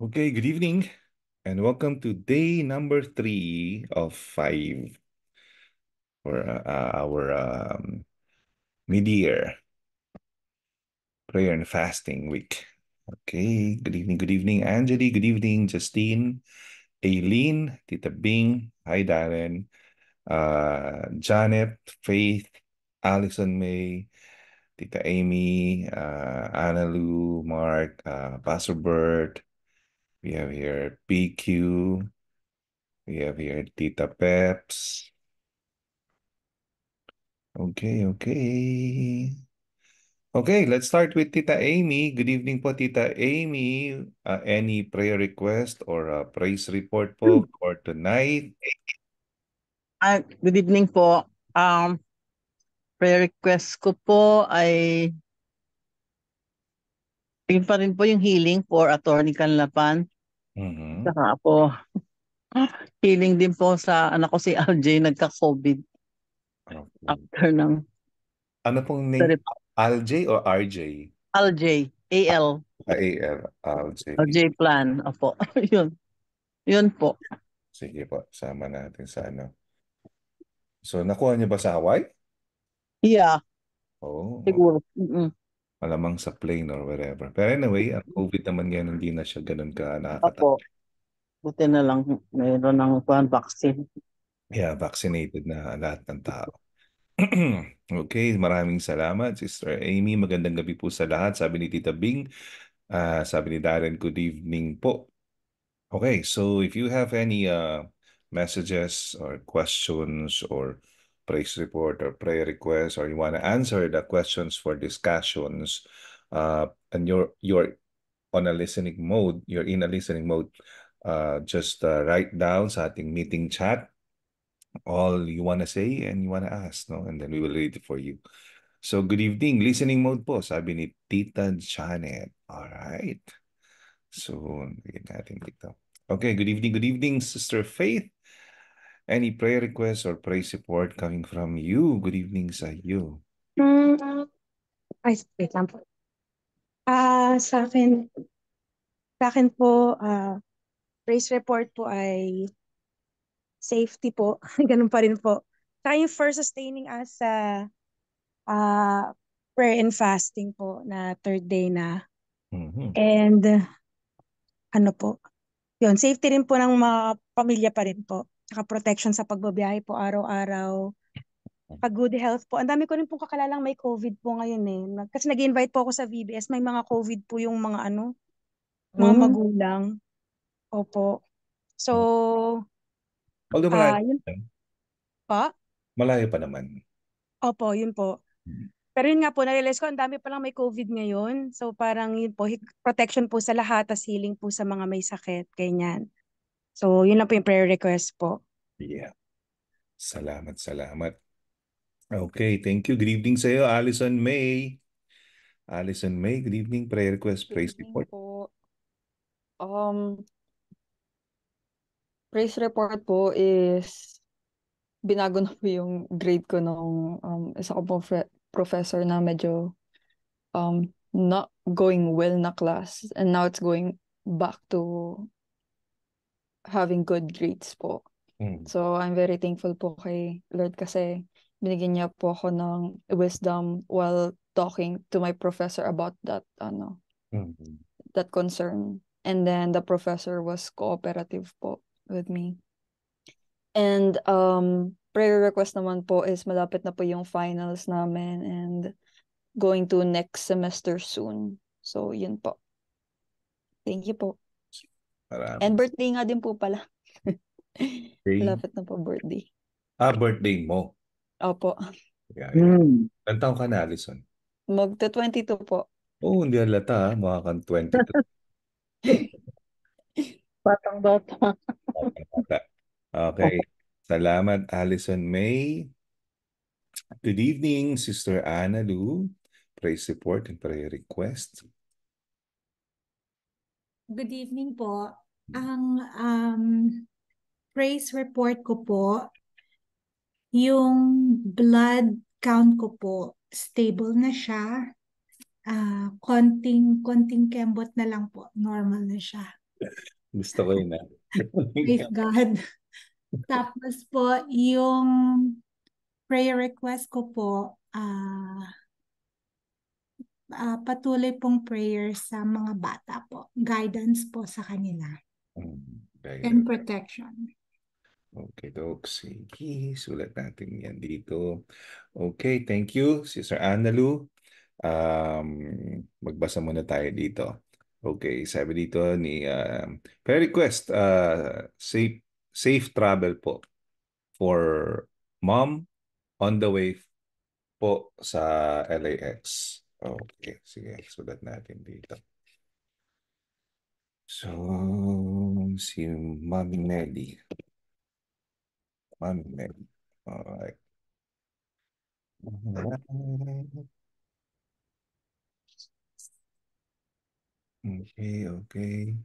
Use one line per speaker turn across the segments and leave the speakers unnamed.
Okay, good evening and welcome to day number three of five for uh, uh, our um, mid-year prayer and fasting week. Okay, good evening, good evening, Anjali, good evening, Justine, Aileen, Tita Bing, hi Darren, uh, Janet, Faith, Allison May, Tita Amy, uh, Analu, Mark, uh, Pastor we have here PQ. We have here Tita Peps. Okay, okay. Okay, let's start with Tita Amy. Good evening po, Tita Amy. Uh, any prayer request or a praise report po hmm. for tonight?
Uh, good evening po. Um, prayer request ko po ay Yun pa rin po yung healing for Attorney Canlapan. Mm-hmm. Saka po, healing din po sa anak ko si LJ, nagka-COVID. Okay. After ng...
Ano pong name? Sorry. LJ or RJ? LJ. a AL. LJ. LJ plan. Opo. Yun. Yun po. Sige po. Sama natin sa ano. So, nakuha niyo ba sa Hawaii? Yeah. Oh. Siguro. Mm-mm malamang sa plane or wherever. Pero anyway, ang ah, mm. COVID naman ngayon hindi na siya ganun ka nakakatakot. Opo.
Buti na lang mayroon ng kuan vaccine.
Yeah, vaccinated na lahat ng tao. okay, maraming salamat Sister Amy. Magandang gabi po sa lahat. Sabi ni Tita Bing, uh, sabi ni Darren, good evening po. Okay, so if you have any uh, messages or questions or praise report or prayer request, or you want to answer the questions for discussions, uh, and you're you're on a listening mode, you're in a listening mode, uh, just uh, write down sa ating meeting chat all you want to say and you want to ask, no? And then we will read it for you. So, good evening. Listening mode po, sabi ni Tita Janet. All right. So, bigyan natin dito. Okay, good evening, good evening, Sister Faith. Any prayer requests or prayer support coming from you? Good evening sa iyo.
Mm, ay, wait lang po. Ah, sa akin, sa akin po, ah, prayer report po ay safety po. Ganun pa rin po. Saka yung first sustaining us sa ah, prayer and fasting po na third day na. Mhm. And ah, ano po, yun, safety rin po ng mga pamilya pa rin po saka protection sa pagbabiyahe po araw-araw. Pag good health po. Ang dami ko rin pong kakalalang may COVID po ngayon eh. Kasi nag-invite po ako sa VBS, may mga COVID po yung mga ano, mga mm. magulang. Opo. So,
Although malayo uh, yun, pa? Malayo pa naman.
Opo, yun po. Hmm. Pero yun nga po, narealize ko, ang dami pa lang may COVID ngayon. So parang yun po, protection po sa lahat, tas healing po sa mga may sakit, ganyan. So, yun lang po yung prayer request po.
Yeah. Salamat, salamat. Okay, thank you. Good evening sa iyo, Allison May. Allison May, good evening. Prayer request, praise good report.
Po. Um, praise report po is binago na po yung grade ko nung um, isa ko po professor na medyo um, not going well na class. And now it's going back to having good grades po. Mm. So, I'm very thankful po kay Lord kasi binigyan niya po ako ng wisdom while talking to my professor about that, ano, mm-hmm. that concern. And then the professor was cooperative po with me. And um, prayer request naman po is malapit na po yung finals namin and going to next semester soon. So, yun po. Thank you po. Marami. And birthday nga din po pala.
Malapit
na po birthday.
Ah, birthday mo? Opo. Yeah, yeah. Mm. ka na, Alison?
Magta 22 po.
Oo, oh, hindi halata ha. Mga kang
22. Batang bata.
okay. Salamat, Alison May. Good evening, Sister Anna Lou. Praise support and prayer request.
Good evening po. Ang um, praise report ko po, yung blood count ko po, stable na siya. Uh, konting, konting kembot na lang po. Normal na siya.
Gusto ko yun. Ah. Praise God.
Tapos po, yung prayer request ko po, ah, uh, uh, patuloy pong prayer sa mga bata po. Guidance po sa kanila.
Mm, and
protection.
Okay, Doc. Sige, sulat natin yan dito. Okay, thank you, Sister Analu. Um, magbasa muna tayo dito. Okay, sabi dito ni uh, prayer request, uh, safe, safe travel po for mom on the way po sa LAX. Okay, sige. Sulat natin dito. So, si Mami Nelly. Mami Nelly. Alright. Okay, okay.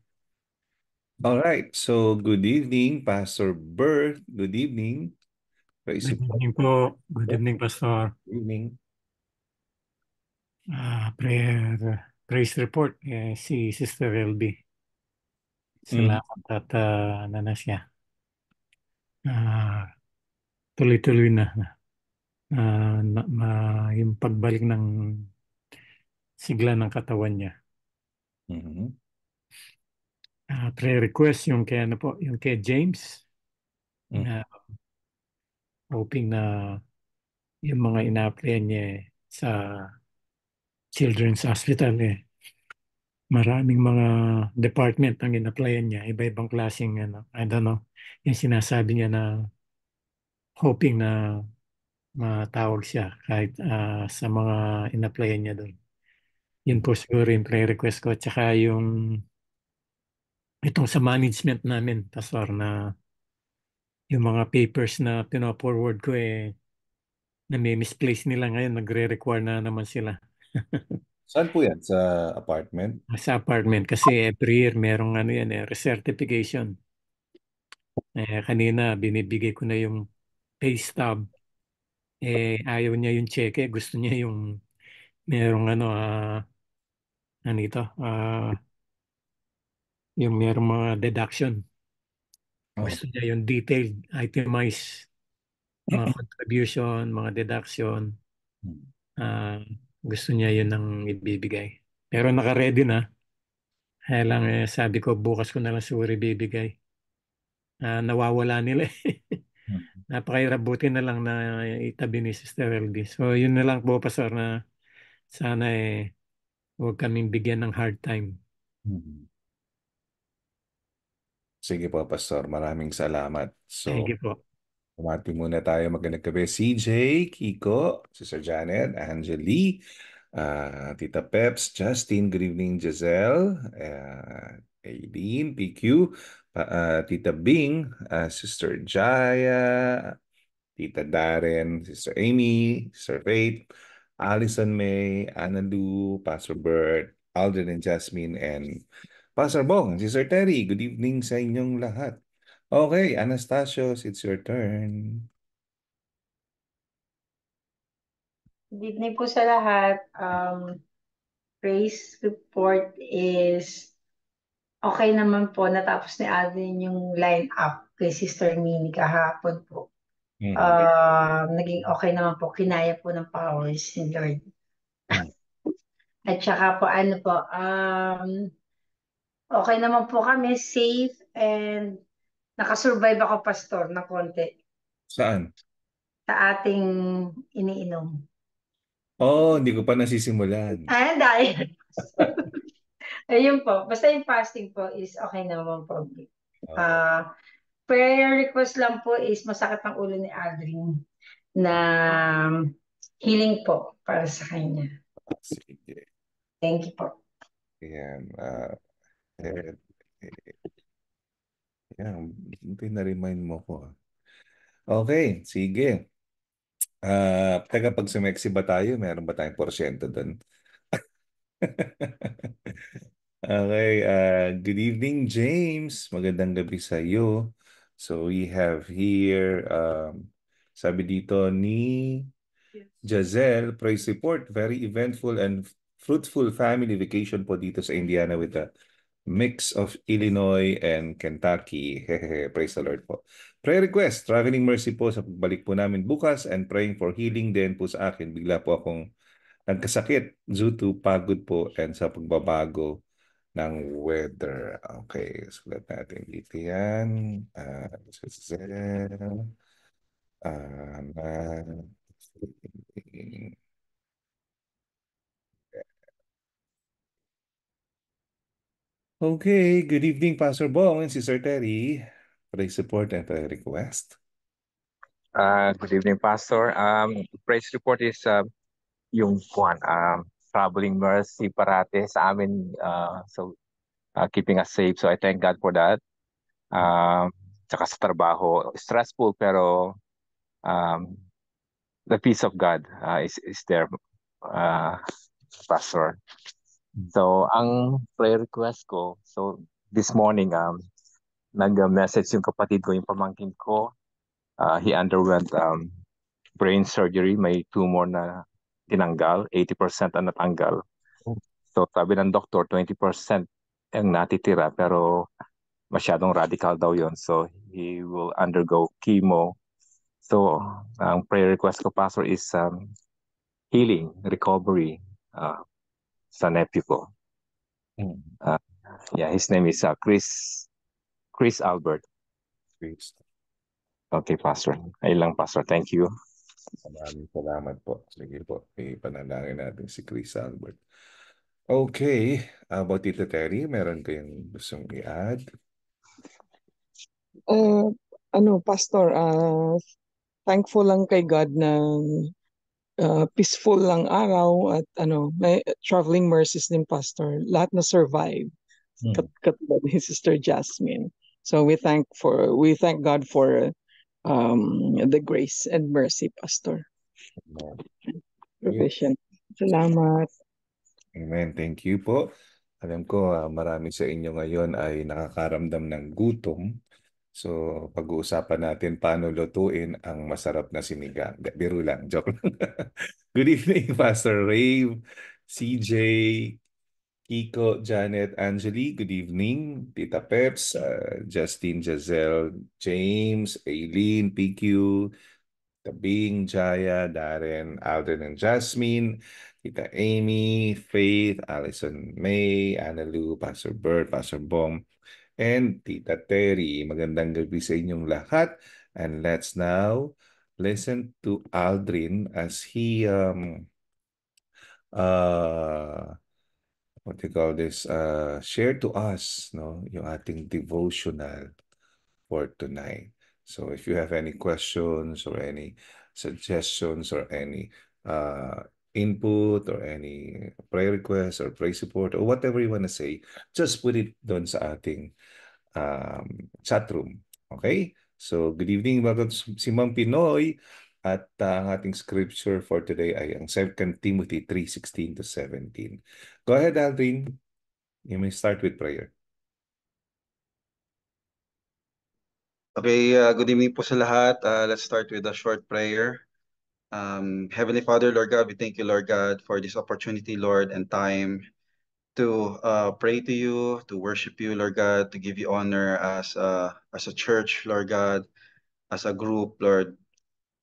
All right. So, good evening, Pastor Bert. Good evening. Good evening
po. Good evening, Pastor. Good evening. uh, prayer, praise report eh, si Sister LB. Salamat mm. at uh, ano na Uh, tuloy-tuloy na. Uh, na, na yung pagbalik ng sigla ng katawan niya. Mm-hmm. Uh, prayer request yung kay ano po, yung kay James. Mm-hmm. Uh, hoping na yung mga ina-apply niya eh, sa children's hospital eh. Maraming mga department ang inapplyan niya, iba-ibang klaseng ano, I don't know, yung sinasabi niya na hoping na matawag siya kahit uh, sa mga inapplyan niya doon. Yun po siguro yung pre request ko. Tsaka yung itong sa management namin, Tasor, na yung mga papers na pinaforward ko eh, na may misplace nila ngayon, nagre-require na naman sila.
Saan po yan? Sa
apartment? Ah, sa apartment kasi every year merong ano yan eh, recertification. Eh, kanina binibigay ko na yung pay stub. Eh, ayaw niya yung cheque. Gusto niya yung merong ano, uh, ah, ano ito? Uh, ah, yung merong mga deduction. Oh. Gusto niya yung detailed, itemized mga contribution, mga deduction. Uh, gusto niya yun ang ibibigay. Pero naka-ready na. Kaya lang eh, sabi ko bukas ko na lang siguro ibibigay. Uh, nawawala nila eh. mm-hmm. Napakairabuti na lang na itabi ni Sister LD. So yun na lang po, Pastor, na sana eh huwag kaming bigyan ng hard time.
Mm-hmm. Sige po, Pastor. Maraming salamat. So, Thank you po. Umati muna tayo magandang gabi. CJ, Kiko, Sister Janet, Angeli, uh, Tita Peps, Justin, good evening Giselle, uh, Aileen, PQ, uh, ah, Tita Bing, uh, Sister Jaya, Tita Darren, Sister Amy, Sister Faith, Allison May, Anna Lu, Pastor Bird, Alden and Jasmine, and Pastor Bong, Sister Terry, good evening sa inyong lahat. Okay, Anastasios, it's your turn.
Good evening po sa lahat. Um, praise report is okay naman po. Natapos ni Alvin yung line-up kay Sister Mini kahapon po. Mm. Uh, naging okay naman po. Kinaya po ng powers ni Lord. Mm. At saka po, ano po, um, okay naman po kami. Safe and Nakasurvive ako, Pastor, na konti Saan? sa ating iniinom.
Oh, hindi ko pa nasisimulan.
Ah, dahil. Ayun po. Basta yung fasting po is okay naman po. Oh, Uh, prayer request lang po is masakit ang ulo ni Aldrin na
healing po para sa kanya. sige. Thank you po. Ayan. Uh, eh, eh, yan, buti na-remind mo ko. Ah. Okay, sige. Ah, taga pag sumeksi ba tayo, meron ba tayong porsyento doon? okay, uh, good evening James. Magandang gabi sa iyo. So we have here um, sabi dito ni Jazelle, praise report, very eventful and fruitful family vacation po dito sa Indiana with the mix of Illinois and Kentucky. Praise the Lord po. Prayer request, traveling mercy po sa pagbalik po namin bukas and praying for healing din po sa akin. Bigla po akong nagkasakit due to pagod po and sa pagbabago ng weather. Okay, sulat natin dito yan. Uh, uh, uh, Okay, good evening, Pastor Bong and Sister Terry. Praise support and prayer request.
Uh, good evening, Pastor. Um, praise report is uh, yung Juan, um, traveling mercy parate sa amin. Uh, so, uh, keeping us safe. So, I thank God for that. Um, tsaka sa trabaho, stressful pero um, the peace of God uh, is, is there, uh, Pastor. So, ang prayer request ko, so this morning, um, nag-message yung kapatid ko, yung pamangkin ko. Uh, he underwent um, brain surgery. May tumor na tinanggal. 80% ang natanggal. So, sabi ng doktor, 20% ang natitira. Pero masyadong radical daw yon So, he will undergo chemo. So, ang prayer request ko, Pastor, is um, healing, recovery, uh, Sanepico. Mm. Uh, ah, yeah, his name is uh, Chris Chris Albert.
Chris. Okay, Pastor. Ay lang, Pastor. Thank you. Maraming salamat po. Sige po, ipanalangin natin si Chris Albert. Okay, ah, about Tita Terry, meron kayong gustong i-add?
Uh, ano, Pastor, uh, thankful lang kay God na Ah, peaceful lang araw at ano, may traveling mercies din pastor. Lahat na survive. Mm. Kat ni Sister Jasmine. So we thank for we thank God for um, the grace and mercy pastor. Provision. Salamat.
Amen. Thank you po. Alam ko uh, marami sa inyo ngayon ay nakakaramdam ng gutom. So, pag-uusapan natin paano lutuin ang masarap na sinigang. Biro lang, joke lang. Good evening, Pastor Rave, CJ, Kiko, Janet, Angeli. Good evening, Tita Peps, uh, Justine, Giselle, James, Aileen, PQ, Tabing, Jaya, Darren, Alden, and Jasmine. Tita Amy, Faith, Allison May, Analu, Pastor Bird, Pastor Bong and Tita Terry. Magandang gabi sa inyong lahat. And let's now listen to Aldrin as he um uh what do you call this uh share to us no yung ating devotional for tonight. So if you have any questions or any suggestions or any uh input or any prayer request or prayer support or whatever you want to say, just put it doon sa ating um, chat room. Okay? So, good evening. Welcome si Mang Pinoy. At uh, ang ating scripture for today ay ang 2 Timothy 3:16 to 17. Go ahead, Aldrin. You may start with prayer.
Okay, uh, good evening po sa lahat. Uh, let's start with a short prayer. Um, Heavenly Father, Lord God, we thank you, Lord God, for this opportunity, Lord, and time to uh, pray to you, to worship you, Lord God, to give you honor as a, uh, as a church, Lord God, as a group, Lord.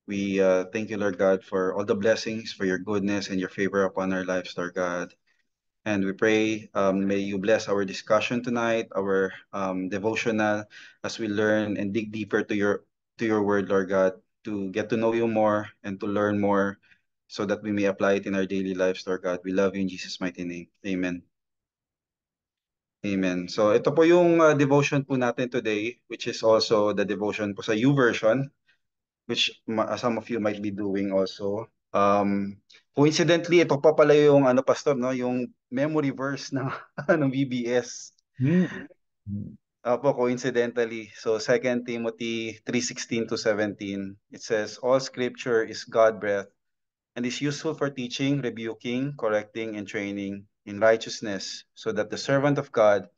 We uh, thank you, Lord God, for all the blessings, for your goodness and your favor upon our lives, Lord God. And we pray, um, may you bless our discussion tonight, our um, devotional, as we learn and dig deeper to your to your word, Lord God. to get to know you more and to learn more so that we may apply it in our daily lives, Lord God. We love you in Jesus' mighty name. Amen. Amen. So ito po yung uh, devotion po natin today, which is also the devotion po sa you version, which uh, some of you might be doing also. Um, coincidentally, ito pa pala yung ano pastor, no, yung memory verse na, ng VBS. Opo, coincidentally. So 2 Timothy 3.16 to 17, it says, All scripture is God-breathed and is useful for teaching, rebuking, correcting, and training in righteousness so that the servant of God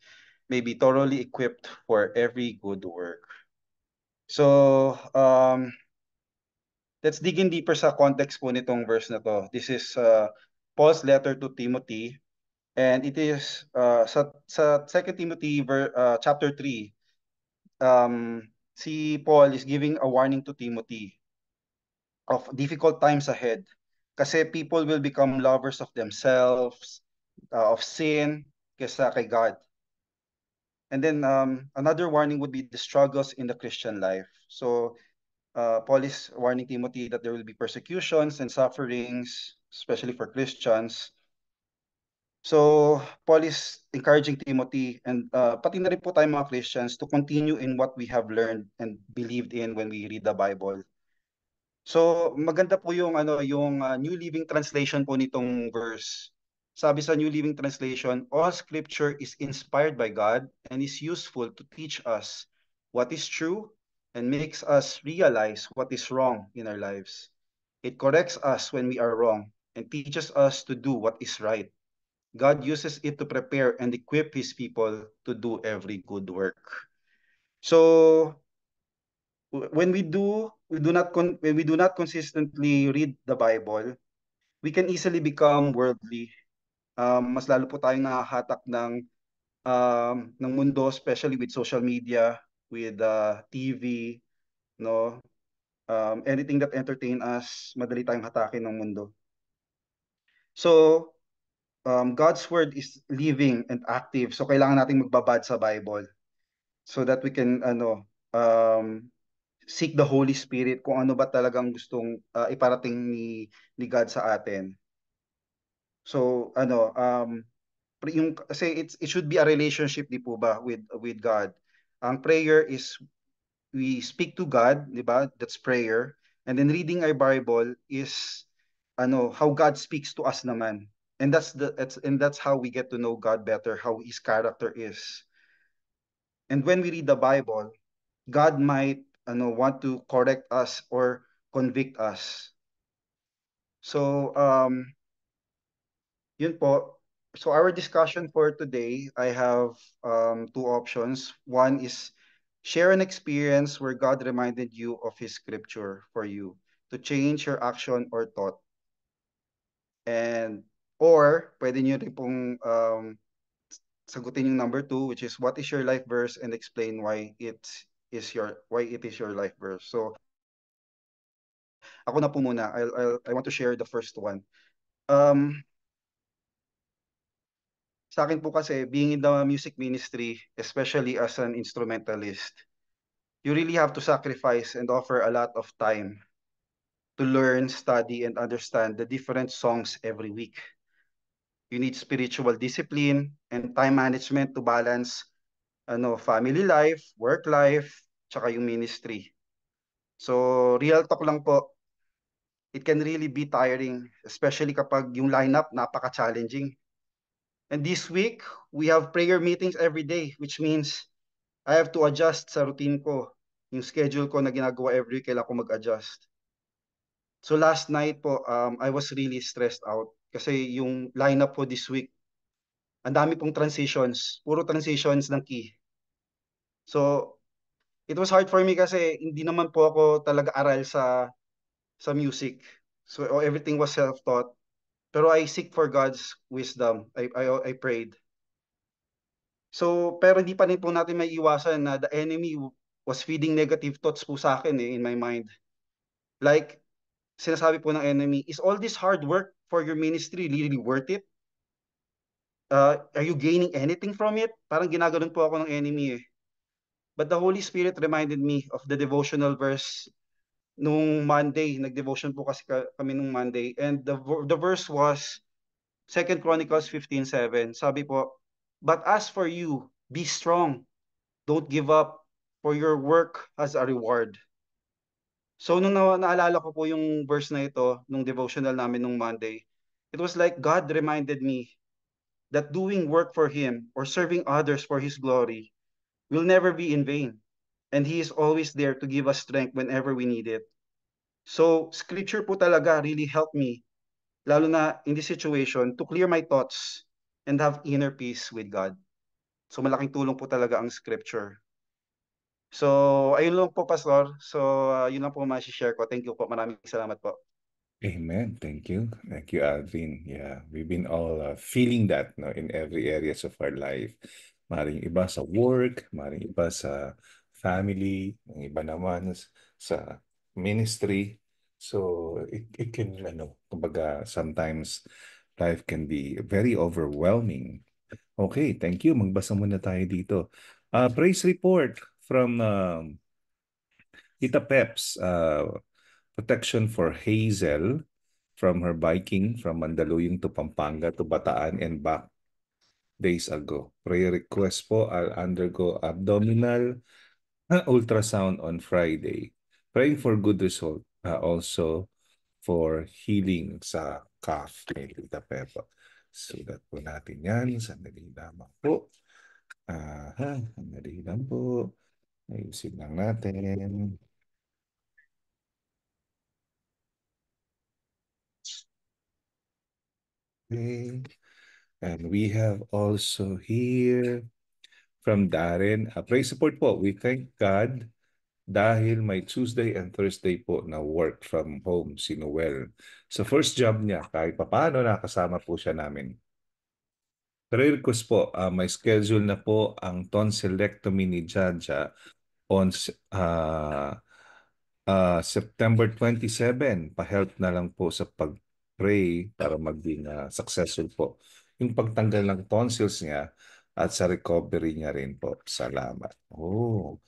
may be thoroughly equipped for every good work. So, um, let's dig in deeper sa context po nitong verse na to. This is uh, Paul's letter to Timothy And it is uh, sa, sa 2 Timothy ver, uh, chapter 3, um, si Paul is giving a warning to Timothy of difficult times ahead. Kasi people will become lovers of themselves, uh, of sin, kesa kay God. And then um, another warning would be the struggles in the Christian life. So uh, Paul is warning Timothy that there will be persecutions and sufferings, especially for Christians. So, Paul is encouraging Timothy and uh, pati na rin po tayo mga Christians to continue in what we have learned and believed in when we read the Bible. So, maganda po yung ano yung uh, New Living Translation po nitong verse. Sabi sa New Living Translation, all scripture is inspired by God and is useful to teach us what is true and makes us realize what is wrong in our lives. It corrects us when we are wrong and teaches us to do what is right. God uses it to prepare and equip His people to do every good work. So, when we do, we do not con- when we do not consistently read the Bible, we can easily become worldly. Um, mas lalo po tayong nahahatak ng um, ng mundo, especially with social media, with uh, TV, no, um, anything that entertain us, madali tayong hatakin ng mundo. So, um, God's word is living and active. So kailangan nating magbabad sa Bible so that we can ano um, seek the Holy Spirit kung ano ba talagang gustong uh, iparating ni ni God sa atin. So ano um yung kasi it's it should be a relationship di po ba with with God. Ang prayer is we speak to God, di ba? That's prayer. And then reading our Bible is ano how God speaks to us naman and that's the that's and that's how we get to know god better how his character is and when we read the bible god might you know want to correct us or convict us so um yun po so our discussion for today i have um two options one is share an experience where god reminded you of his scripture for you to change your action or thought and Or, pwede nyo rin pong um, sagutin yung number two, which is what is your life verse and explain why it is your why it is your life verse. So, ako na po muna. I'll, I'll, I want to share the first one. Um, sa akin po kasi, being in the music ministry, especially as an instrumentalist, you really have to sacrifice and offer a lot of time to learn, study, and understand the different songs every week you need spiritual discipline and time management to balance ano family life, work life, tsaka yung ministry. So, real talk lang po. It can really be tiring, especially kapag yung lineup napaka-challenging. And this week, we have prayer meetings every day, which means I have to adjust sa routine ko, yung schedule ko na ginagawa every week, kailangan ko mag-adjust. So last night po, um, I was really stressed out kasi yung lineup po this week, ang dami pong transitions. Puro transitions ng key. So, it was hard for me kasi hindi naman po ako talaga aral sa sa music. So, everything was self-taught. Pero I seek for God's wisdom. I, I, I prayed. So, pero hindi pa rin po natin may iwasan na the enemy was feeding negative thoughts po sa akin eh, in my mind. Like, sinasabi po ng enemy, is all this hard work for your ministry really worth it? Uh, are you gaining anything from it? Parang ginaganon po ako ng enemy eh. But the Holy Spirit reminded me of the devotional verse nung Monday. Nag-devotion po kasi kami nung Monday. And the, the verse was 2 Chronicles 15.7. Sabi po, But as for you, be strong. Don't give up, for your work as a reward. So nung na- naalala ko po yung verse na ito, nung devotional namin nung Monday, it was like God reminded me that doing work for Him or serving others for His glory will never be in vain. And He is always there to give us strength whenever we need it. So scripture po talaga really helped me, lalo na in this situation, to clear my thoughts and have inner peace with God. So malaking tulong po talaga ang scripture. So, ayun lang po, Pastor. So, uh, yun lang po ma-share ko. Thank you po. Maraming salamat po.
Amen. Thank you. Thank you, Alvin. Yeah, we've been all uh, feeling that no, in every areas of our life. Maring iba sa work, maring iba sa family, ang iba naman sa ministry. So it, it can, ano, kumbaga sometimes life can be very overwhelming. Okay, thank you. Magbasa muna tayo dito. Uh, praise report from uh, Tita Pep's uh, protection for Hazel from her biking from Mandaluyong to Pampanga to Bataan and back days ago. Prayer request po, I'll undergo abdominal uh, ultrasound on Friday. Praying for good result uh, also for healing sa calf ni Tita Pepa. Sulat po natin yan. Sandali lamang po. Uh, sandali lang po. Ayusin lang natin. Okay. And we have also here from Darren. a praise support po. We thank God dahil may Tuesday and Thursday po na work from home si Noel. So first job niya, kahit papaano nakasama po siya namin. Prayer ko po, uh, may schedule na po ang tonsillectomy ni Jaja on uh, uh, September 27, pa-help na lang po sa pag-pray para maging uh, successful po yung pagtanggal ng tonsils niya at sa recovery niya rin po. Salamat. Oh,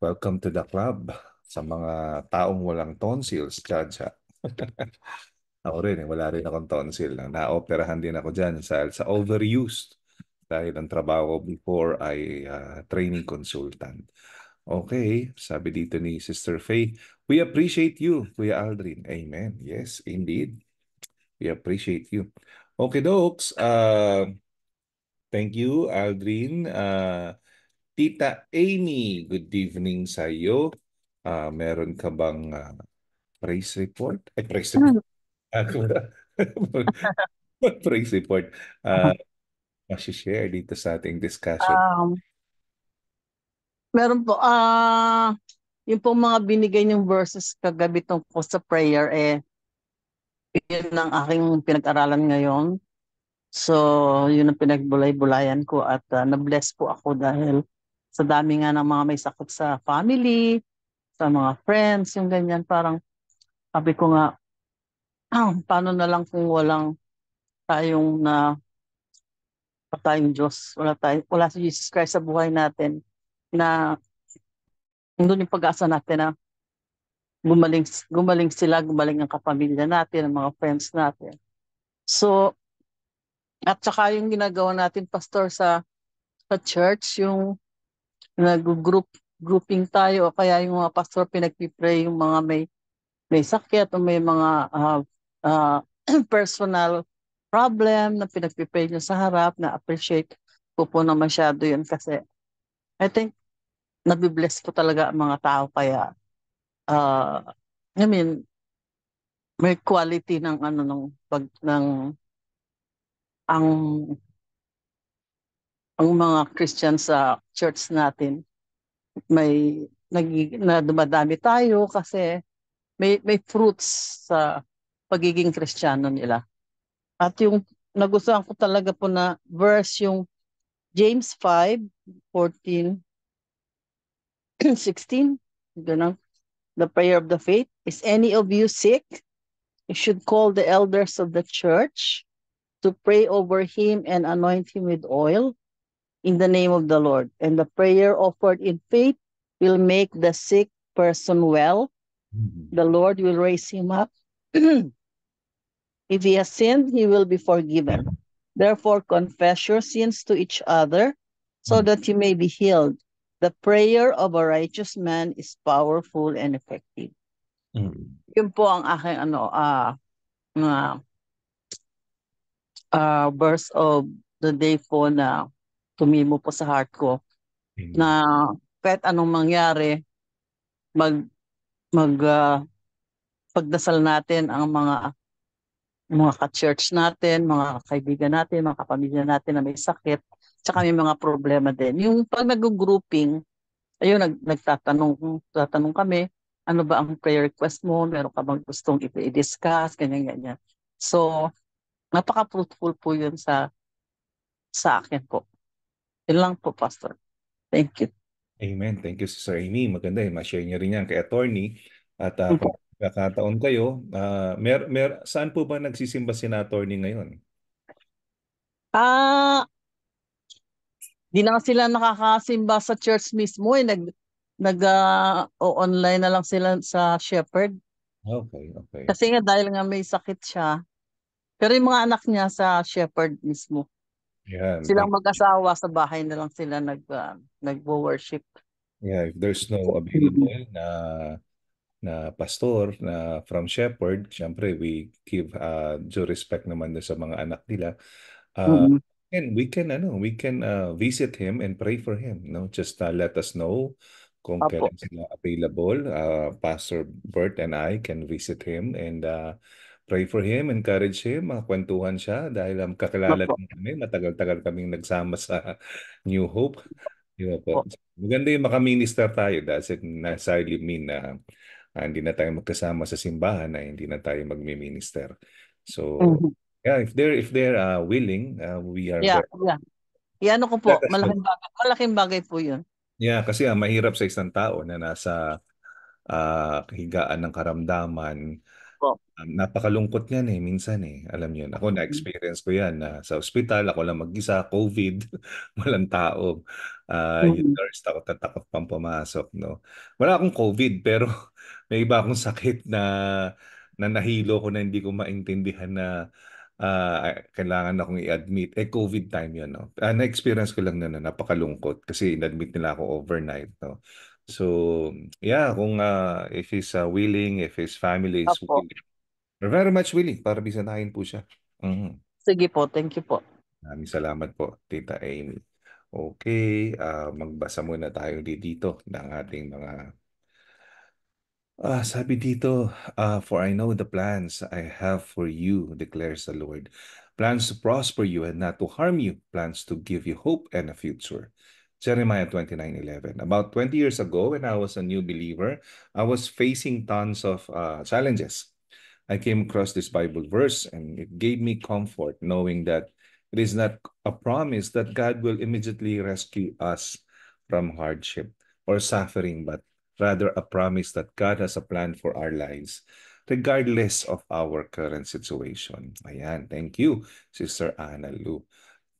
welcome to the club sa mga taong walang tonsils, Chacha. ako rin, eh, wala rin akong tonsil. Naoperahan din ako dyan sa, sa overused dahil ang trabaho before ay uh, training consultant. Okay, sabi dito ni Sister Faye, we appreciate you, Kuya Aldrin. Amen. Yes, indeed. We appreciate you. Okay, docs. Uh, thank you, Aldrin. Uh, Tita Amy, good evening sa iyo. Uh, meron ka bang uh, praise report? Ay, praise report. Hmm. Ah, praise report. Uh, share dito sa ating discussion.
Um, Meron po. Ah, uh, yung pong mga binigay niyong verses kagabi tong tungkol sa prayer, eh, yun ang aking pinag-aralan ngayon. So, yun ang pinagbulay-bulayan ko at uh, na-bless po ako dahil sa dami nga ng mga may sakit sa family, sa mga friends, yung ganyan. Parang, sabi ko nga, ah, paano na lang kung walang tayong na uh, tayong Diyos, wala, tayo, wala si Jesus Christ sa buhay natin na doon yung pag-asa natin na gumaling, gumaling sila, gumaling ang kapamilya natin, ang mga friends natin. So, at saka yung ginagawa natin, Pastor, sa, sa church, yung nag-group grouping tayo o kaya yung mga pastor pinagpipray yung mga may may sakit o may mga uh, uh, personal problem na pinagpipray nyo sa harap na appreciate ko po na masyado yun kasi I think nabibless ko talaga ang mga tao kaya uh, I mean may quality ng ano ng pag ng ang ang mga Christian sa church natin may nag na dumadami tayo kasi may may fruits sa pagiging Kristiyano nila. At yung nagustuhan ko talaga po na verse yung James 5:14 16, you know, The prayer of the faith. Is any of you sick? You should call the elders of the church to pray over him and anoint him with oil in the name of the Lord. And the prayer offered in faith will make the sick person well. Mm-hmm. The Lord will raise him up. if he has sinned, he will be forgiven. Therefore, confess your sins to each other so mm-hmm. that you may be healed. The prayer of a righteous man is powerful and effective. Mm. Yun po ang aking ano, uh, uh, uh, verse of the day po na tumimo po sa heart ko. Mm. Na kahit anong mangyari, mag, mag, uh, pagdasal natin ang mga mga ka-church natin, mga kaibigan natin, mga kapamilya natin na may sakit, Tsaka may mga problema din. Yung pag nag-grouping, ayun, nag, nagtatanong tatanong kami, ano ba ang prayer request mo? Meron ka bang gustong i-discuss? Ganyan, ganyan. So, napaka-fruitful po yun sa sa akin po. Yun lang po, Pastor.
Thank you. Amen. Thank you, Sister Amy. Maganda eh. Ma-share niya rin yan kay attorney. At uh, kung kakataon kayo, uh, mer mer saan po ba nagsisimba si attorney ngayon?
Ah,
hindi na sila nakakasimba sa church mismo eh. Nag, nag uh, ah, o online na lang sila sa shepherd. Okay, okay. Kasi nga dahil nga may sakit siya. Pero yung mga anak niya sa shepherd mismo.
Yeah, Silang
mag-asawa sa bahay na lang sila nag uh, nagwo-worship.
Yeah, if there's no available na na pastor na from shepherd, syempre we give uh, due respect naman sa mga anak nila. Uh, mm-hmm. And we can ano, we can uh, visit him and pray for him, no? Just uh, let us know kung Apo. kailan sila available. Uh, Pastor Bert and I can visit him and uh, pray for him, encourage him, makwentuhan siya dahil um, kakilala Apo. kami, matagal-tagal kaming nagsama sa New Hope. Di ba po? Maganda yung makaminister tayo. That's it necessarily mean na uh, hindi na tayo magkasama sa simbahan na hindi na tayo magmi-minister. So, mm-hmm. Yeah, if they're if they're uh, willing, uh, we are Yeah,
very... yeah. Iano ko po, yeah, malaking bagay. Malaking bagay po 'yun.
Yeah, kasi uh, mahirap sa isang tao na nasa uh, ah, higaan ng karamdaman. Oh. Um, napakalungkot niyan eh, minsan eh. Alam niyo, ako mm-hmm. na-experience ko yan na uh, sa ospital, ako lang mag-isa, COVID, walang tao. Uh, mm-hmm. Yung nurse, takot-takot pang pumasok. No? Wala akong COVID, pero may iba akong sakit na, na nahilo ko na hindi ko maintindihan na uh, kailangan akong i-admit. Eh, COVID time yun, no? Uh, na-experience ko lang na, na napakalungkot kasi in-admit nila ako overnight, no? So, yeah, kung uh, if he's uh, willing, if his family is Apo. willing, very much willing para bisanahin po siya. Mm-hmm. Sige po, thank you po. Maraming salamat po, Tita Amy. Okay, uh, magbasa muna tayo dito ng ating mga Ah, sabi dito, ah, for I know the plans I have for you, declares the Lord. Plans to prosper you and not to harm you. Plans to give you hope and a future. Jeremiah 29:11. About 20 years ago, when I was a new believer, I was facing tons of uh, challenges. I came across this Bible verse and it gave me comfort knowing that it is not a promise that God will immediately rescue us from hardship or suffering, but rather a promise that God has a plan for our lives regardless of our current situation. Ayan, thank you, Sister Anna Lou.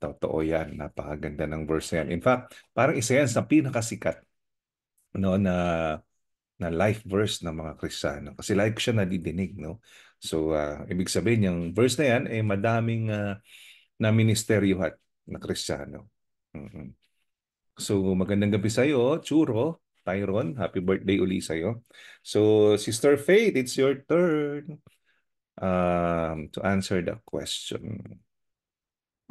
Totoo yan, napakaganda ng verse yan. In fact, parang isa yan sa pinakasikat no, na, na life verse ng mga Kristiyano. Kasi like siya nadidinig. No? So, uh, ibig sabihin, yung verse na yan, eh, madaming uh, ah, na ministeryuhat na Kristiyano. Mm-hmm. So, magandang gabi sa iyo, Churo. Tyron, happy birthday uli sa'yo. So, Sister Faith, it's your turn um, to answer the question.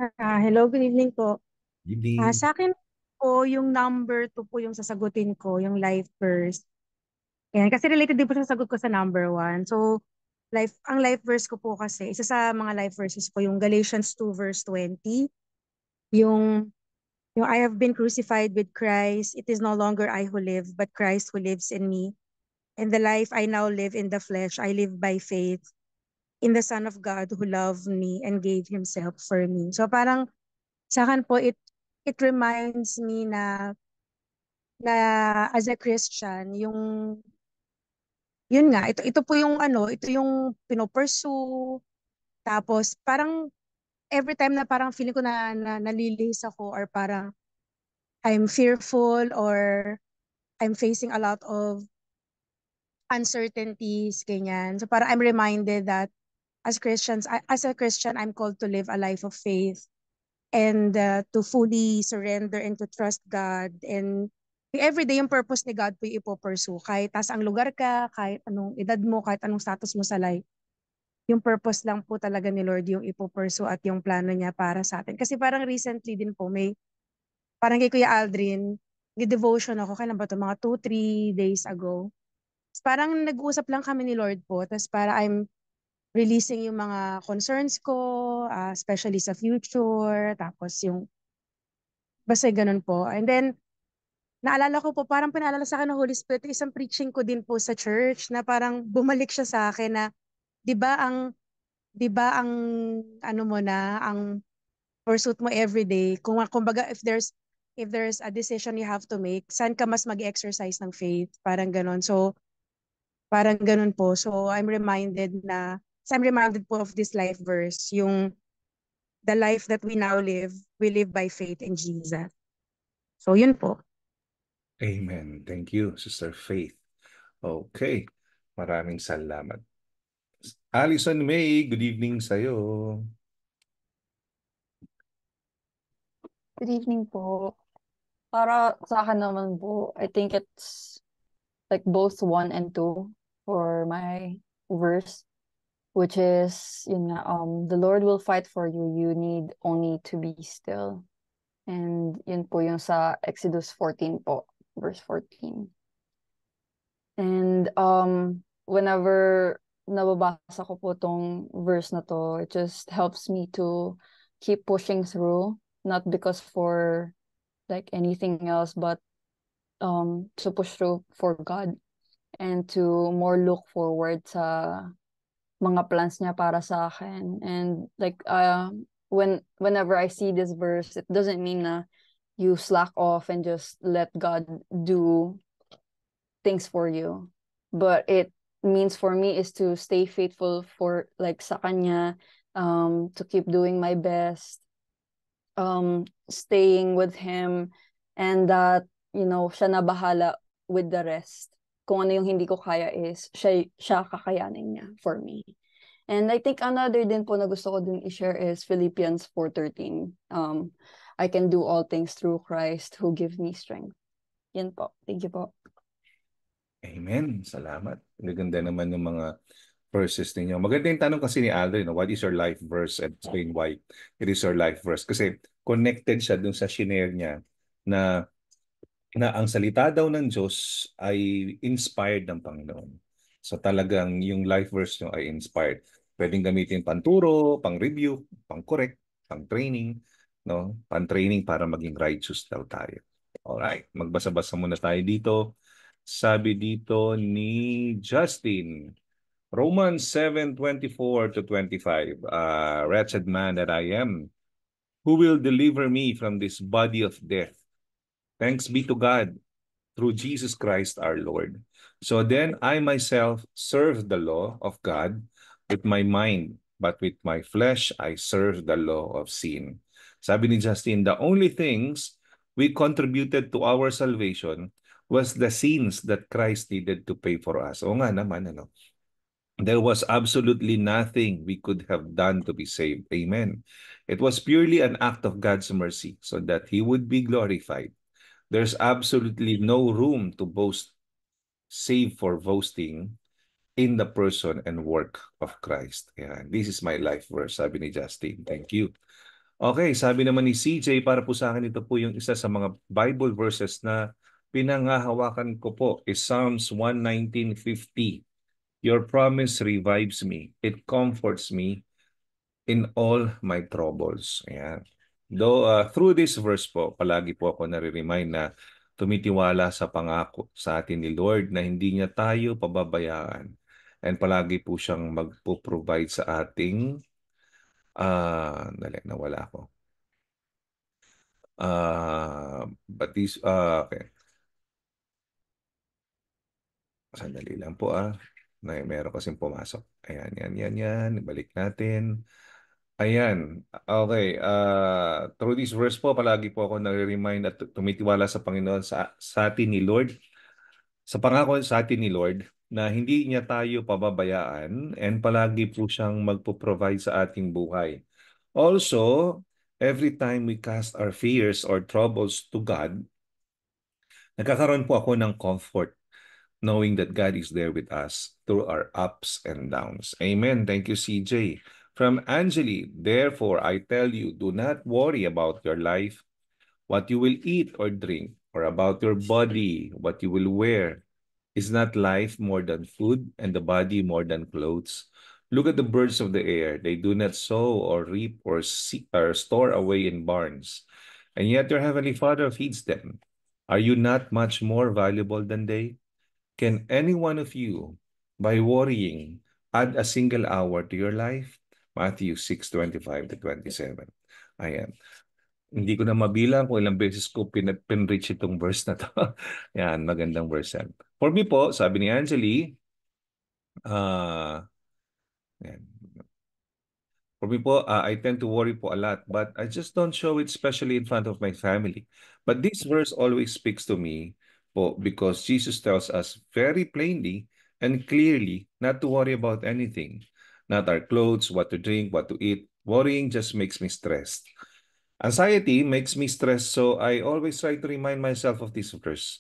Uh, hello, good evening po.
Good ah,
evening. Uh,
sa akin po, yung number 2 po yung sasagutin ko, yung life verse. Ayan, kasi related din po sa sagot ko sa number 1. So, life, ang life verse ko po kasi, isa sa mga life verses ko, yung Galatians 2 verse 20, yung You know, I have been crucified with Christ. It is no longer I who live, but Christ who lives in me. And the life I now live in the flesh, I live by faith in the Son of God who loved me and gave himself for me. So parang sa akin po, it, it reminds me na, na as a Christian, yung yun nga, ito, ito po yung ano, ito yung pinopursue. Tapos parang every time na parang feeling ko na, na nalilis ako or parang I'm fearful or I'm facing a lot of uncertainties, ganyan. So parang I'm reminded that as Christians, I, as a Christian, I'm called to live a life of faith and uh, to fully surrender and to trust God and everyday yung purpose ni God po yung ipopursue. Kahit tas ang lugar ka, kahit anong edad mo, kahit anong status mo sa life yung purpose lang po talaga ni Lord yung ipopursue at yung plano niya para sa atin. Kasi parang recently din po may, parang kay Kuya Aldrin, ni-devotion ako, kailan ba ito, mga 2-3 days ago. Parang nag uusap lang kami ni Lord po, tapos para I'm releasing yung mga concerns ko, uh, especially sa future, tapos yung, basta ganun po. And then, naalala ko po, parang pinaalala sa akin ng Holy Spirit, isang preaching ko din po sa church na parang bumalik siya sa akin na 'di ba ang 'di ba ang ano mo na ang pursuit mo every day kung kumbaga if there's if there's a decision you have to make saan ka mas mag-exercise ng faith parang ganun so parang ganun po so I'm reminded na so I'm reminded po of this life verse yung the life that we now live we live by faith in Jesus so yun
po Amen. Thank you, Sister Faith. Okay. Maraming salamat. Alison May, good evening sa iyo.
Good evening po. Para sa akin naman po, I think it's like both one and two for my verse, which is, you know, um, the Lord will fight for you. You need only to be still. And yun po yung sa Exodus 14 po, verse 14. And um, whenever nababasa ko po tong verse na to, it just helps me to keep pushing through, not because for like anything else, but um, to push through for God and to more look forward sa mga plans niya para sa akin. And like uh, when whenever I see this verse, it doesn't mean na you slack off and just let God do things for you. But it means for me is to stay faithful for like sa kanya um to keep doing my best um staying with him and that you know siya na bahala with the rest kung ano yung hindi ko kaya is siya siya kakayanin niya for me and i think another din po na gusto ko din i-share is Philippians 4:13 um i can do all things through Christ who gives me strength yan po thank you po
Amen. Salamat. Gaganda naman ng mga verses ninyo. Maganda yung tanong kasi ni Aldrin, what is your life verse and explain why it is your life verse. Kasi connected siya dun sa shinare niya na na ang salita daw ng Diyos ay inspired ng Panginoon. So talagang yung life verse nyo ay inspired. Pwedeng gamitin panturo, pang-review, pang-correct, pang-training, no? Pang-training para maging righteous daw tayo. All right, magbasa-basa muna tayo dito sabi dito ni Justin. Romans 7:24 to 25. Uh, wretched man that I am, who will deliver me from this body of death? Thanks be to God through Jesus Christ our Lord. So then I myself serve the law of God with my mind, but with my flesh I serve the law of sin. Sabi ni Justin, the only things we contributed to our salvation was the sins that Christ needed to pay for us. O nga naman, ano? There was absolutely nothing we could have done to be saved. Amen. It was purely an act of God's mercy so that He would be glorified. There's absolutely no room to boast save for boasting in the person and work of Christ. Yan. Yeah. This is my life verse, sabi ni Justin. Thank you. Okay, sabi naman ni CJ, para po sa akin ito po yung isa sa mga Bible verses na Pinangahawakan ko po is Psalms 119.50. Your promise revives me. It comforts me in all my troubles. Ayan. Though, uh, through this verse po, palagi po ako nare-remind na tumitiwala sa pangako sa atin ni Lord na hindi niya tayo pababayaan. And palagi po siyang magpo-provide sa ating uh, dali, nawala ako. Uh, but this, uh, okay. Sandali lang po ah. May, meron kasi pumasok. Ayan, yan, yan, yan. Balik natin. Ayan. Okay. Uh, through this verse po, palagi po ako nare-remind at tumitiwala sa Panginoon sa, sa atin ni Lord. Sa pangako sa atin ni Lord na hindi niya tayo pababayaan and palagi po siyang magpo-provide sa ating buhay. Also, every time we cast our fears or troubles to God, nagkakaroon po ako ng comfort knowing that God is there with us through our ups and downs. Amen. Thank you, CJ. From Angeli, therefore I tell you, do not worry about your life, what you will eat or drink, or about your body, what you will wear. Is not life more than food, and the body more than clothes? Look at the birds of the air. They do not sow or reap or, see, or store away in barns, and yet your heavenly Father feeds them. Are you not much more valuable than they? Can any one of you, by worrying, add a single hour to your life? Matthew 6:25 to 27. Ayan. Hindi ko na mabilang kung ilang beses ko pin pinreach itong verse na to. Yan, magandang verse yan. For me po, sabi ni Angeli, uh, ah, For me po, uh, I tend to worry po a lot, but I just don't show it, especially in front of my family. But this verse always speaks to me po because Jesus tells us very plainly and clearly not to worry about anything. Not our clothes, what to drink, what to eat. Worrying just makes me stressed. Anxiety makes me stressed, so I always try to remind myself of this verse.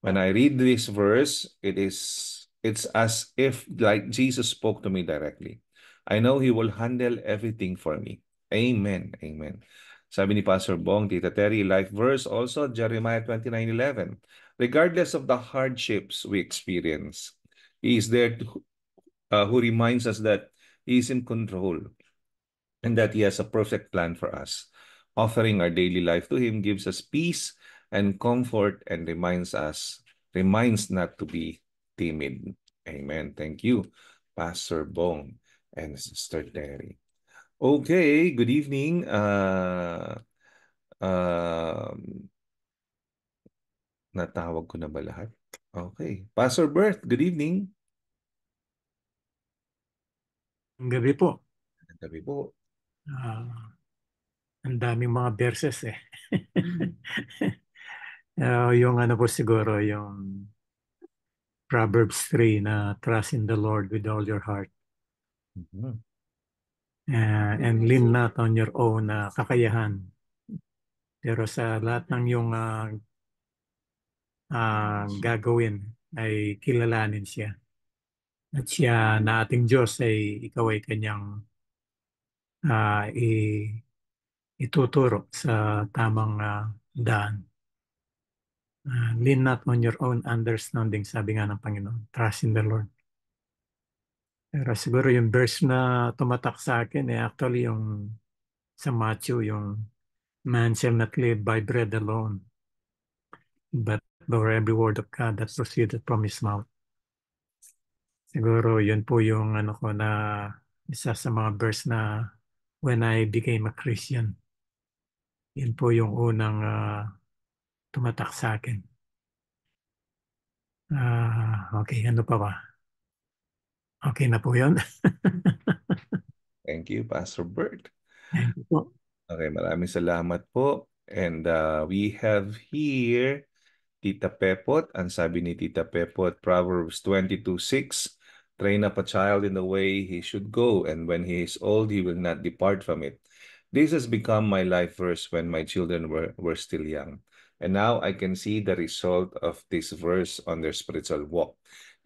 When I read this verse, it is it's as if like Jesus spoke to me directly. I know He will handle everything for me. Amen. Amen. Sabi ni Pastor Bong, Tita Terry, life verse also, Jeremiah 29.11. regardless of the hardships we experience. He is there to, uh, who reminds us that He is in control and that He has a perfect plan for us. Offering our daily life to Him gives us peace and comfort and reminds us, reminds not to be timid. Amen. Thank you, Pastor Bong and Sister Terry. Okay, good evening. Uh, um, Natawag ko na ba lahat? Okay. Pastor Bert,
good evening. Ang gabi po. Ang gabi po. Uh, ang daming mga verses eh. uh, yung ano po siguro, yung Proverbs 3 na trust in the Lord with all your heart. Mm-hmm. Uh, and lean not on your own uh, kakayahan. Pero sa lahat ng yung uh, ang ah, gagawin ay kilalanin siya. At siya na ating Diyos ay ikaw ay kanyang uh, i- ituturo sa tamang uh, daan. Uh, lean not on your own understanding, sabi nga ng Panginoon. Trust in the Lord. Pero siguro yung verse na tumatak sa akin eh actually yung sa Matthew, yung man shall not live by bread alone, but or every word of God that proceeded from His mouth. Siguro yun po yung ano ko na isa sa mga verse na when I became a Christian. Yun po yung unang uh, tumatak sa akin. Uh, okay, ano pa ba? Okay na po yun.
Thank you, Pastor Bert. Thank you po. Okay, maraming salamat po. And uh, we have here Tita Pepot. Ang sabi ni Tita Pepot, Proverbs 22.6, Train up a child in the way he should go, and when he is old, he will not depart from it. This has become my life verse when my children were, were still young. And now I can see the result of this verse on their spiritual walk.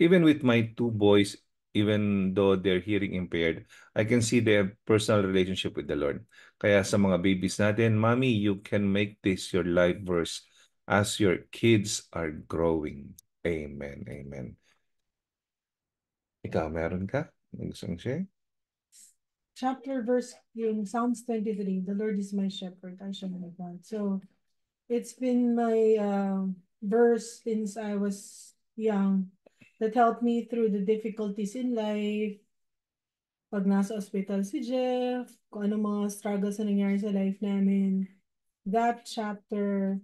Even with my two boys, even though they're hearing impaired, I can see their personal relationship with the Lord. Kaya sa mga babies natin, Mommy, you can make this your life verse as your kids are growing. Amen. Amen. Ikaw, meron ka? Gustong share?
Chapter verse in Psalms 23, the Lord is my shepherd, I shall not want. So it's been my uh, verse since I was young that helped me through the difficulties in life. Pag nasa hospital si Jeff, kung ano mga struggles na nangyari sa life namin. That chapter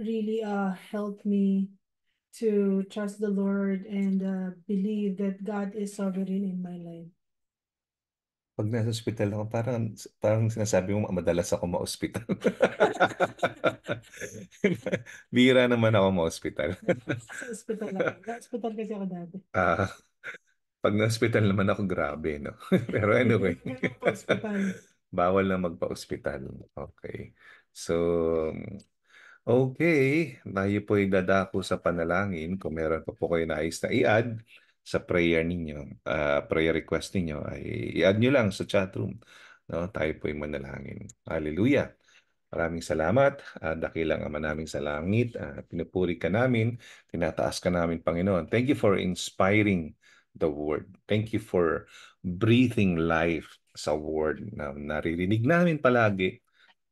really uh, helped me to trust the Lord and uh, believe that God is sovereign in my life.
Pag nasa ospital ako, parang, parang sinasabi mo, madalas ako ma-hospital. Bira naman ako ma-hospital. Sa hospital ako. hospital kasi ako dati. Ah, pag na-hospital naman ako, grabe, no? Pero anyway. Bawal na magpa-hospital. Okay. So, Okay, tayo po'y dadako sa panalangin. Kung meron pa po kayo nais na i-add sa prayer ninyo, uh, prayer request ninyo, ay i-add nyo lang sa chat room. No? Tayo po'y manalangin. Hallelujah. Maraming salamat. Uh, dakilang Ama namin sa langit. Uh, pinupuri ka namin. Tinataas ka namin, Panginoon. Thank you for inspiring the Word. Thank you for breathing life sa Word na naririnig namin palagi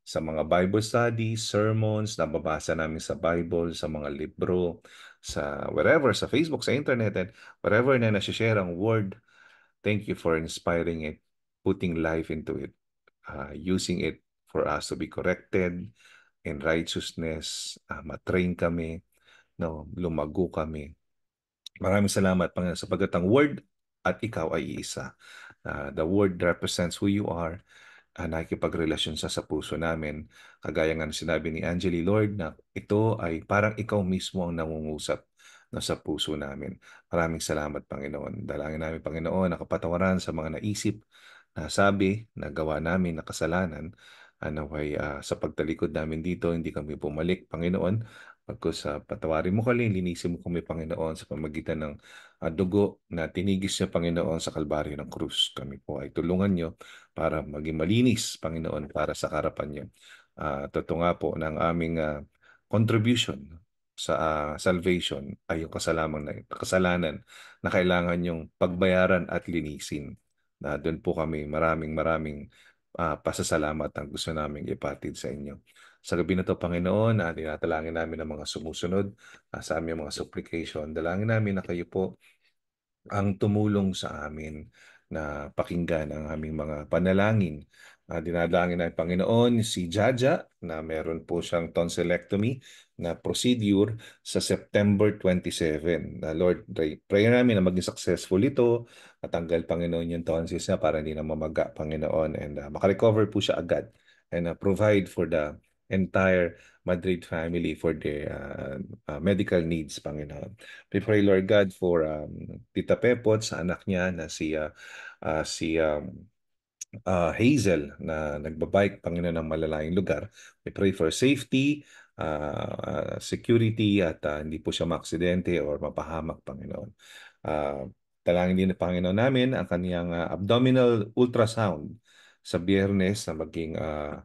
sa mga Bible study, sermons, nababasa namin sa Bible, sa mga libro, sa wherever, sa Facebook, sa internet, and wherever na nasishare ang word. Thank you for inspiring it, putting life into it, uh, using it for us to be corrected in righteousness, uh, matrain kami, no, lumago kami. Maraming salamat, Panginoon, sapagat ang word at ikaw ay isa. Uh, the word represents who you are Ah, nakikipagrelasyon sa sa puso namin. Kagaya nga sinabi ni Angeli Lord na ito ay parang ikaw mismo ang nangungusap na sa puso namin. Maraming salamat Panginoon. Dalangin namin Panginoon na kapatawaran sa mga naisip, nasabi, nagawa namin na kasalanan ano uh, sa pagtalikod namin dito hindi kami bumalik Panginoon pagkos sa uh, patawarin mo kami linisin mo kami Panginoon sa pamagitan ng at dugo na tinigis niya, Panginoon, sa kalbaryo ng krus. Kami po ay tulungan niyo para maging malinis, Panginoon, para sa karapan niyo. Uh, totoo nga po ng aming uh, contribution sa uh, salvation ay yung kasalanan na, kasalanan na kailangan yung pagbayaran at linisin. Na doon po kami maraming maraming uh, pasasalamat ang gusto naming ipatid sa inyo. Sa gabi na ito, Panginoon, uh, ah, dinatalangin namin ang mga sumusunod uh, sa aming mga supplication. Dalangin namin na kayo po ang tumulong sa amin na pakinggan ang aming mga panalangin. Uh, dinadalangin ng Panginoon si Jaja na meron po siyang tonsillectomy na procedure sa September 27. Na Lord, prayer namin na maging successful ito. at tanggal Panginoon, yung tonsils niya para hindi na mamaga, Panginoon. And uh, makarecover po siya agad. And uh, provide for the entire Madrid family for their uh, uh, medical needs, Panginoon. We pray, Lord God, for um, Tita Pepot, sa anak niya na si, uh, uh, si um, uh, Hazel na nagbabike, Panginoon, ng malalayang lugar. We pray for safety, uh, uh, security, at uh, hindi po siya maaksidente or mapahamak, Panginoon. Uh, talangin din na Panginoon namin ang kaniyang uh, abdominal ultrasound sa biyernes na maging uh,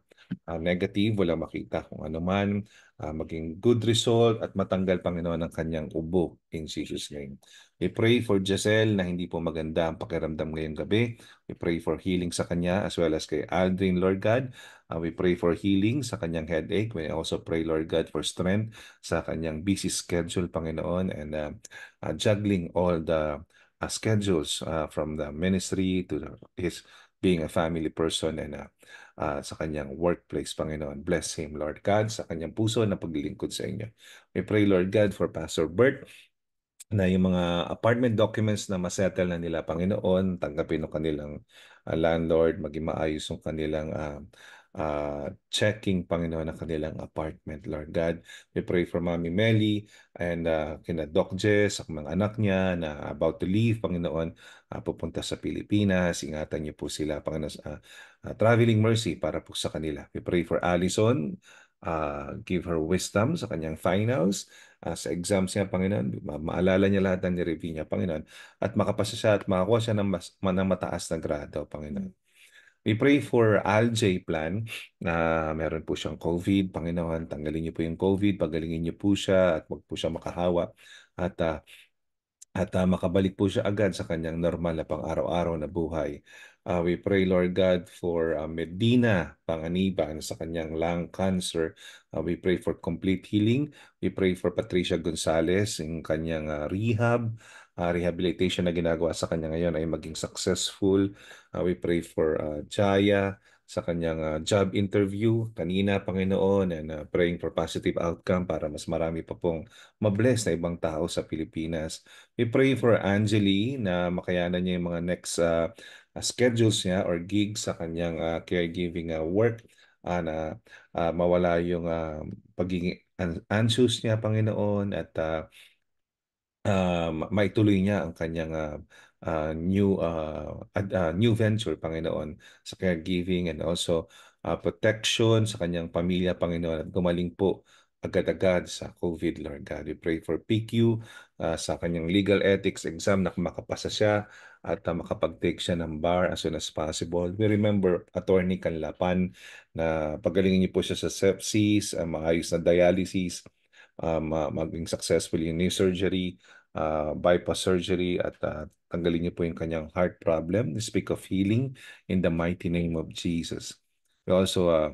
uh, negative, wala makita kung ano man, uh, maging good result at matanggal Panginoon ang kanyang ubo in Jesus name. We pray for Giselle na hindi po maganda ang pakiramdam ngayong gabi. We pray for healing sa kanya as well as kay Aldrin, Lord God. Uh, we pray for healing sa kanyang headache. We also pray, Lord God, for strength sa kanyang busy schedule, Panginoon, and uh, uh, juggling all the uh, schedules uh, from the ministry to the, his being a family person and uh, uh, sa kanyang workplace, Panginoon. Bless him, Lord God, sa kanyang puso na paglilingkod sa inyo. We pray, Lord God, for Pastor Bert na yung mga apartment documents na masettle na nila, Panginoon, tanggapin ng kanilang uh, landlord, maging maayos yung kanilang uh, uh, checking, Panginoon, ng kanilang apartment, Lord God. We pray for Mommy Melly and uh, kina Doc Jess, ang mga anak niya na about to leave, Panginoon, uh, pupunta sa Pilipinas. Ingatan niyo po sila, Panginoon, uh, uh, traveling mercy para po sa kanila. We pray for Allison, uh, give her wisdom sa kanyang finals, uh, sa exams niya, Panginoon. Ma- maalala niya lahat ng ni-review niya, Panginoon. At makapasa siya at makakuha siya ng, mas, ng mataas na grado, Panginoon. We pray for ALJ plan na uh, meron po siyang COVID. Panginoon, tanggalin niyo po yung COVID, pagalingin niyo po siya at wag po siya makahawa. At uh, at uh, makabalik po siya agad sa kanyang normal na pang-araw-araw na buhay. Uh, we pray, Lord God, for uh, Medina Panganiban ano, sa kanyang lung cancer. Uh, we pray for complete healing. We pray for Patricia Gonzalez in kanyang uh, rehab. Uh, rehabilitation na ginagawa sa kanya ngayon ay maging successful. Uh, we pray for uh, Jaya sa kanyang uh, job interview kanina, Panginoon, and uh, praying for positive outcome para mas marami pa pong mabless na ibang tao sa Pilipinas. We pray for Angeli na makayanan niya yung mga next uh, uh, schedules niya or gig sa kanyang uh, caregiving uh, work uh, na uh, mawala yung uh, pagiging anxious niya Panginoon at uh, uh, maituloy niya ang kanyang uh, uh, new uh, uh, new venture Panginoon sa caregiving and also uh, protection sa kanyang pamilya Panginoon at gumaling po agad-agad sa COVID, Lord God. We pray for PQ uh, sa kanyang legal ethics exam na makapasa siya at uh, makapag-take siya ng bar as soon as possible. We remember Attorney Canlapan na pagalingin niyo po siya sa sepsis, uh, maayos na dialysis, um, uh, maging successful yung knee surgery, uh, bypass surgery at uh, tanggalin niyo po yung kanyang heart problem. speak of healing in the mighty name of Jesus. We also uh,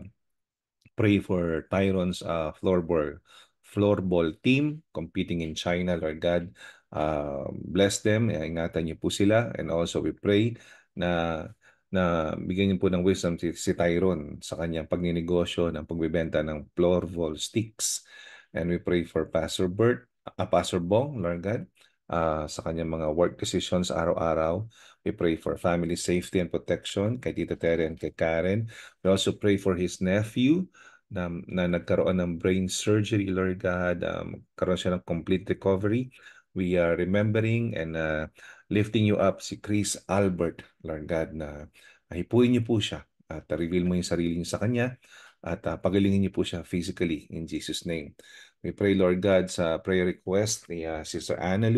pray for Tyron's uh, floorball, floorball team competing in China, Lord God uh, bless them, eh, ingatan niyo po sila and also we pray na na bigyan niyo po ng wisdom si, si Tyron sa kanyang pagninegosyo ng pagbebenta ng floorvol sticks. And we pray for Pastor Bert, uh, Pastor Bong, Lord God, uh, sa kanyang mga work decisions araw-araw. We pray for family safety and protection kay Tita Terry and kay Karen. We also pray for his nephew na, na nagkaroon ng brain surgery, Lord God. Um, karoon siya ng complete recovery we are remembering and uh, lifting you up si Chris Albert, Lord God, na hipuin niyo po siya at reveal mo yung sarili niyo sa kanya at uh, pagalingin niyo po siya physically in Jesus' name. We pray, Lord God, sa prayer request ni uh, Sister Anna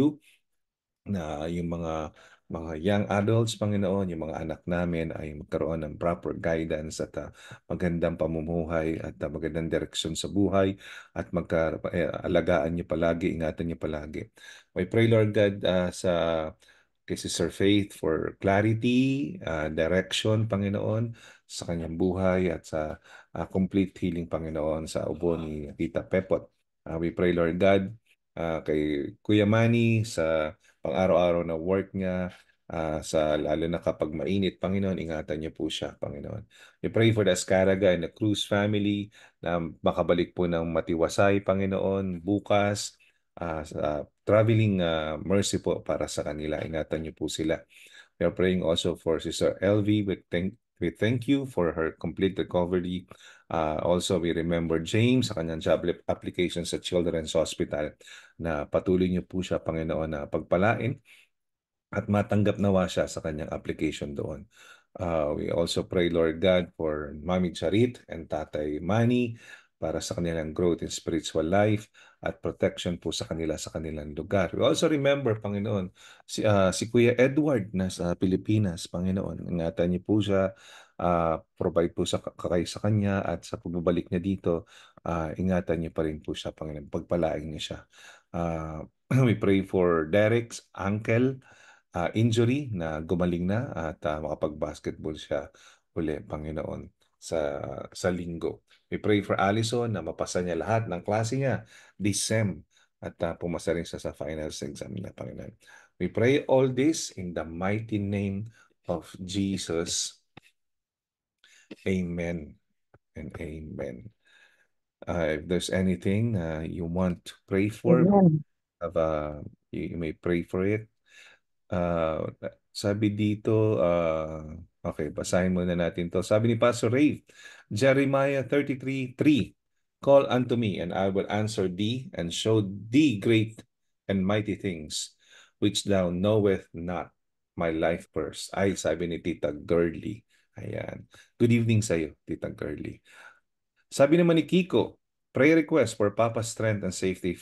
na yung mga mga young adults, Panginoon, yung mga anak namin ay magkaroon ng proper guidance at uh, magandang pamumuhay at uh, magandang direksyon sa buhay at magkaalagaan eh, niyo palagi, ingatan niyo palagi. We pray, Lord God, uh, sa kay Sister Faith for clarity, uh, direction, Panginoon, sa kanyang buhay at sa uh, complete healing, Panginoon, sa ubo ni Tita Pepot. Uh, we pray, Lord God, uh, kay Kuya Manny sa pang-araw-araw na work niya, uh, sa lalo na kapag mainit, Panginoon, ingatan niyo po siya, Panginoon. We pray for the Ascaraga and the Cruz family na makabalik po ng matiwasay, Panginoon, bukas, uh, uh, traveling uh, mercy po para sa kanila. Ingatan niyo po sila. We are praying also for Sister LV. We thank, We thank you for her complete recovery. Uh, also, we remember James sa kanyang job application sa Children's Hospital na patuloy niyo po siya, Panginoon, na pagpalain at matanggap nawa siya sa kanyang application doon. Uh, we also pray, Lord God, for Mami Charit and Tatay Manny para sa kanilang growth in spiritual life at protection po sa kanila sa kanilang lugar. We also remember, Panginoon, si, uh, si Kuya Edward na sa Pilipinas, Panginoon. Ingatan niyo po siya, uh, provide po sa, kay sa kanya at sa pagbabalik niya dito, uh, ingatan niyo pa rin po siya, Panginoon. Pagpalain niyo siya. Uh, we pray for Derek's uncle, uh, injury na gumaling na at uh, makapag-basketball siya uli, Panginoon, sa, sa linggo. We pray for Allison na mapasa niya lahat ng klase niya this SEM at uh, pumasa rin siya sa finals exam niya, Panginoon. We pray all this in the mighty name of Jesus. Amen and amen. Uh, if there's anything uh, you want to pray for, amen. have a, uh, you, you may pray for it. Uh, sabi dito, uh, Okay, basahin muna natin to. Sabi ni Pastor Ray, Jeremiah 33.3, Call unto me, and I will answer thee, and show thee great and mighty things, which thou knowest not. My life first. Ay, sabi ni Tita Girly. Ayan. Good evening sa'yo, Tita Girly. Sabi naman ni Kiko, prayer request for Papa's strength and safety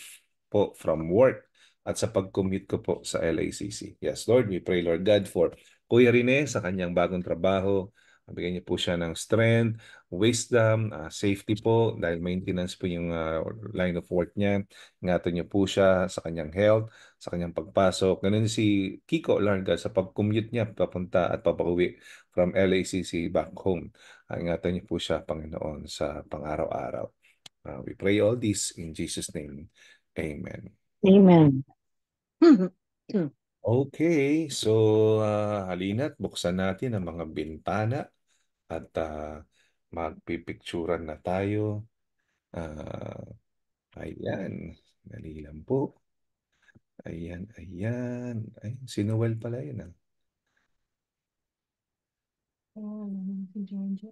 po from work at sa pag-commute ko po sa LACC. Yes, Lord, we pray, Lord God, for Kuya Rene sa kanyang bagong trabaho. Bigyan niyo po siya ng strength, wisdom, uh, safety po dahil maintenance po yung uh, line of work niya. Ingatan niyo po siya sa kanyang health, sa kanyang pagpasok. Ganun si Kiko Larga sa pag-commute niya papunta at papauwi from LACC back home. Uh, ingatan niyo po siya, Panginoon, sa pang-araw-araw. Uh, we pray all this in Jesus' name. Amen.
Amen.
Okay, so ah, halina't buksan natin ang mga bintana at ah, magpipicturan na tayo. Ah, ayan, dali lang po. Ayan, ayan. Ay, si Noel pala yun ah. Oo, si Jojo.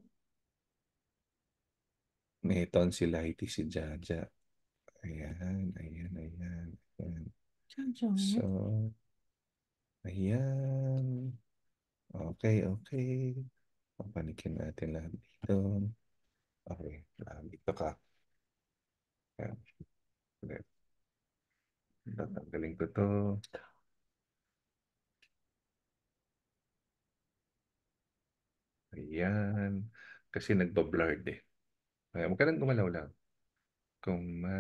Ito ang si Lighty, si Jaja. Ayan, ayan, ayan. ayan. Jojo. So, Ayan. Okay, okay. Papanikin natin lahat dito. Okay, lahat dito ka. Ayan. Okay. Tatanggalin ko to. Ayan. Kasi nagbablurred eh. Ayan, huwag ka nang gumalaw lang. Kuma...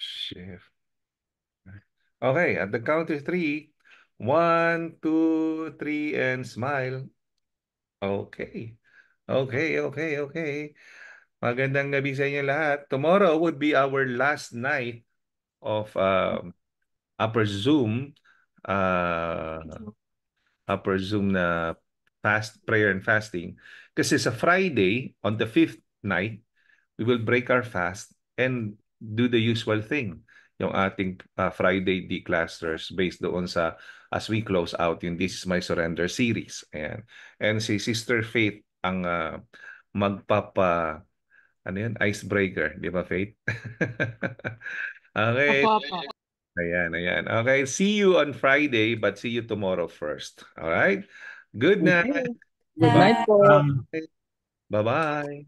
Shift. Okay, at the count of three. One, two, three, and smile. Okay. Okay, okay, okay. Magandang gabi sa inyo lahat. Tomorrow would be our last night of uh, upper Zoom uh, upper Zoom na fast prayer and fasting kasi sa Friday on the fifth night we will break our fast and do the usual thing yung ating uh, Friday D clusters based doon sa as we close out yung This is My Surrender series. Ayan. And si Sister Faith ang uh, magpapa ano yun? Icebreaker, di ba Faith? okay. Ayan, ayan. Okay, see you on Friday but see you tomorrow first. All right? Good night. Okay. Good night po. Bye-bye.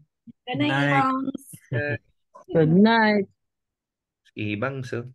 Good night, Good night. Good night. y Banzo.